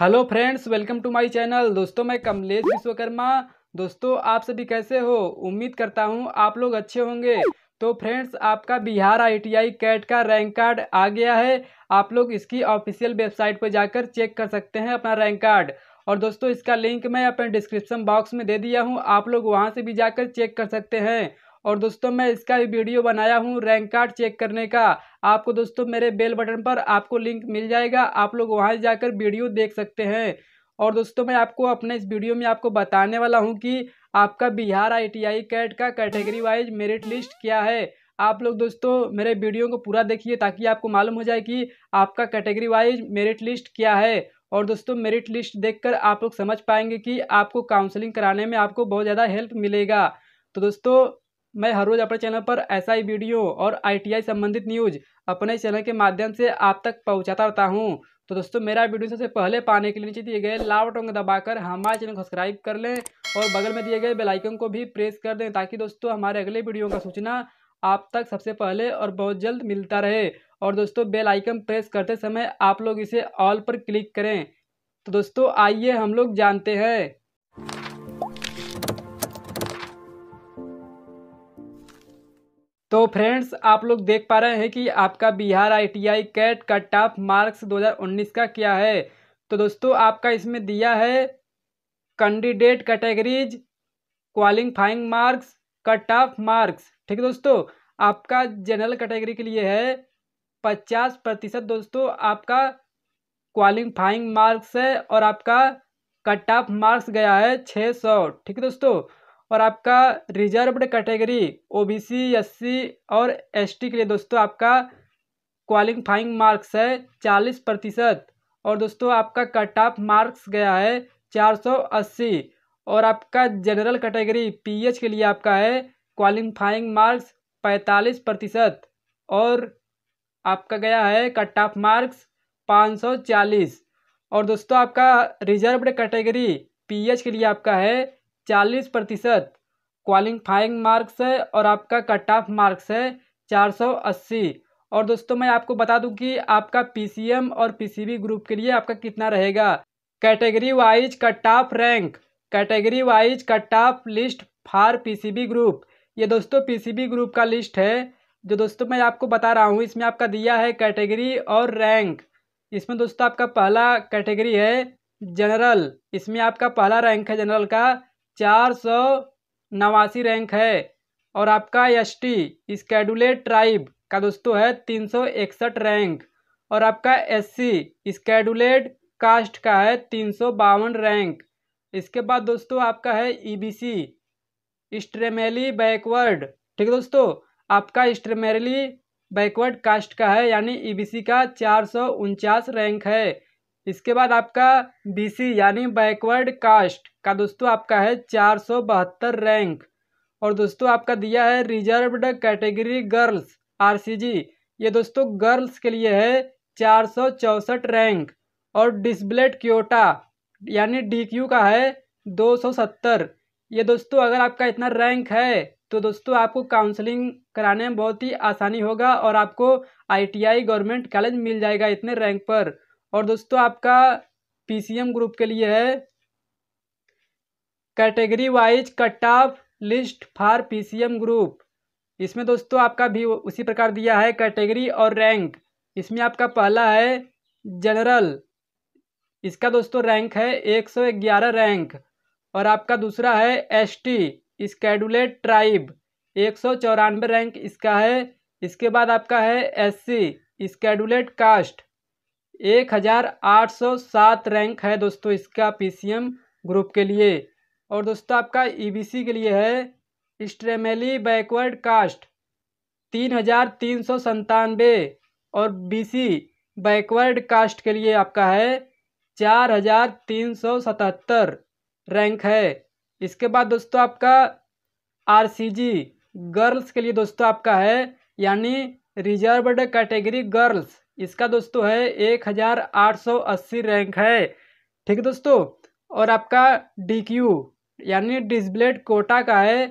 hello friends welcome to my channel दोस्तों मैं कमलेश विश्वकर्मा दोस्तों आप सभी कैसे हो उम्मीद करता हूं आप लोग अच्छे होंगे तो फ्रेंड्स आपका बिहार आईटीआई कैट का रैंक कार्ड आ गया है आप लोग इसकी ऑफिशियल वेबसाइट पर जाकर चेक कर सकते हैं अपना रैंक कार्ड और दोस्तों इसका लिंक मैं अपने डिस्क्रिप्शन बॉक्स में दे दिया हूँ आप लोग वहाँ से भी जाकर चेक कर सकते हैं और दोस्तों मैं इसका भी वीडियो बनाया हूँ रैंक कार्ड चेक करने का आपको दोस्तों मेरे बेल बटन पर आपको लिंक मिल जाएगा आप लोग वहाँ जाकर वीडियो देख सकते हैं और दोस्तों मैं आपको अपने इस वीडियो में आपको बताने वाला हूँ कि आपका बिहार आईटीआई कैट का कैटेगरी वाइज मेरिट लिस्ट क्या है आप लोग दोस्तों मेरे वीडियो को पूरा देखिए ताकि आपको मालूम हो जाए कि आपका कैटेगरी वाइज मेरिट लिस्ट क्या है और दोस्तों मेरिट लिस्ट देखकर आप लोग समझ पाएंगे कि आपको काउंसलिंग कराने में आपको बहुत ज़्यादा हेल्प मिलेगा तो दोस्तों मैं हर रोज़ अपने चैनल पर ऐसा ही वीडियो और आईटीआई संबंधित न्यूज़ अपने चैनल के माध्यम से आप तक पहुंचाता रहता हूं तो दोस्तों मेरा वीडियो सबसे पहले पाने के लिए नीचे दिए गए लाल बटन को दबाकर हमारे चैनल को सब्सक्राइब कर लें और बगल में दिए गए बेल आइकन को भी प्रेस कर दें ताकि दोस्तों हमारे अगले वीडियो का सूचना आप तक सबसे पहले और बहुत जल्द मिलता रहे और दोस्तों बेल आइकन प्रेस करते समय आप लोग इसे ऑल पर क्लिक करें तो दोस्तों आइए हम लोग जानते हैं तो फ्रेंड्स आप लोग देख पा रहे हैं कि आपका बिहार आईटीआई कैट का टॉप मार्क्स 2019 का क्या है तो दोस्तों आपका इसमें दिया है candidate categories qualifying marks cut off marks ठीक है दोस्तों आपका जनरल कैटेगरी के लिए है पचास प्रतिशत दोस्तों आपका क्वालिफाइंग मार्क्स है और आपका कट ऑफ मार्क्स गया है छः सौ ठीक है दोस्तों और आपका रिजर्वड कैटेगरी ओबीसी एससी और एसटी के लिए दोस्तों आपका क्वालिफाइंग मार्क्स है चालीस प्रतिशत और दोस्तों आपका कट ऑफ मार्क्स गया है चार सौ अस्सी और आपका जनरल कैटेगरी पीएच के लिए आपका है क्वालिफाइंग मार्क्स पैंतालीस प्रतिशत और आपका गया है कट ऑफ मार्क्स पाँच सौ चालीस और दोस्तों आपका रिज़र्व कैटेगरी पीएच के लिए आपका है चालीस प्रतिशत क्वालिफाइंग मार्क्स है और आपका कट ऑफ मार्क्स है चार सौ अस्सी और दोस्तों मैं आपको बता दूं कि आपका पीसीएम और पीसीबी ग्रुप के लिए आपका कितना रहेगा category wise cut off rank category wise cut off list for PCB group ये दोस्तों पीसीबी ग्रुप का लिस्ट है जो दोस्तों मैं आपको बता रहा हूँ इसमें आपका दिया है कैटेगरी और रैंक इसमें दोस्तों आपका पहला कैटेगरी है जनरल इसमें आपका पहला रैंक है जनरल का चार सौ नवासी रैंक है और आपका एस टी स्केडुलेट ट्राइब का दोस्तों है तीन सौ इकसठ रैंक और आपका एस सी स्केडुलेट कास्ट का है तीन सौ बावन रैंक इसके बाद दोस्तों आपका है ई बी सी स्ट्रेमेली बैकवर्ड ठीक है दोस्तों आपका स्ट्रेमेली बैकवर्ड कास्ट का है यानी ई बी सी का चार सौ उनचास रैंक है इसके बाद आपका बीसी यानी बैकवर्ड कास्ट का दोस्तों आपका है चार सौ बहत्तर रैंक और दोस्तों आपका दिया है रिजर्वड कैटेगरी गर्ल्स आरसीजी ये दोस्तों गर्ल्स के लिए है चार सौ चौंसठ रैंक और डिस्ब्लेट क्योटा यानी डीक्यू का है दो सौ सत्तर ये दोस्तों अगर आपका इतना रैंक है तो दोस्तों आपको काउंसलिंग कराने में बहुत ही आसानी होगा और आपको आई गवर्नमेंट कॉलेज मिल जाएगा इतने रैंक पर और दोस्तों आपका पीसीएम ग्रुप के लिए है category wise cut off list for PCM group इसमें दोस्तों आपका भी उसी प्रकार दिया है कैटेगरी और रैंक इसमें आपका पहला है जनरल इसका दोस्तों रैंक है एक सौ ग्यारह रैंक और आपका दूसरा है एसटी स्कैडुलेट ट्राइब एक सौ रैंक इसका है इसके बाद आपका है एससी स्कैडुलेट कास्ट एक हज़ार आठ सौ सात रैंक है दोस्तों इसका पीसीएम ग्रुप के लिए और दोस्तों आपका ईबीसी e के लिए है स्ट्रेमेली बैकवर्ड कास्ट तीन हज़ार तीन सौ संतानवे और बीसी बैकवर्ड कास्ट के लिए आपका है चार हज़ार तीन सौ सतहत्तर रैंक है इसके बाद दोस्तों आपका आरसीजी गर्ल्स के लिए दोस्तों आपका है यानी रिजर्वड कैटेगरी गर्ल्स इसका दोस्तों है एक हज़ार आठ सौ अस्सी रैंक है ठीक है दोस्तों और आपका डी क्यू यानी डिस्ब्लेड कोटा का है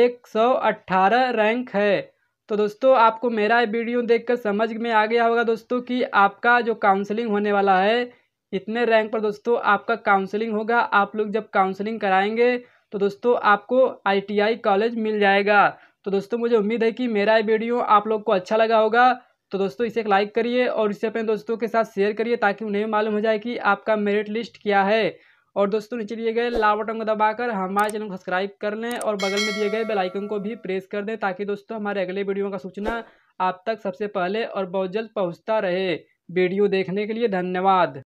एक सौ अट्ठारह रैंक है तो दोस्तों आपको मेरा वीडियो देखकर समझ में आ गया होगा दोस्तों कि आपका जो काउंसलिंग होने वाला है इतने रैंक पर दोस्तों आपका काउंसलिंग होगा आप लोग जब काउंसलिंग कराएंगे तो दोस्तों आपको आईटीआई कॉलेज मिल जाएगा तो दोस्तों मुझे उम्मीद है कि मेरा ये वीडियो आप लोग को अच्छा लगा होगा तो दोस्तों इसे एक लाइक करिए और इसे अपने दोस्तों के साथ शेयर करिए ताकि उन्हें मालूम हो जाए कि आपका मेरिट लिस्ट क्या है और दोस्तों नीचे दिए गए लाल बटन को दबाकर हमारे चैनल को सब्सक्राइब कर लें और बगल में दिए गए बेल आइकन को भी प्रेस कर दें ताकि दोस्तों हमारे अगले वीडियो का सूचना आप तक सबसे पहले और बहुत जल्द पहुँचता रहे वीडियो देखने के लिए धन्यवाद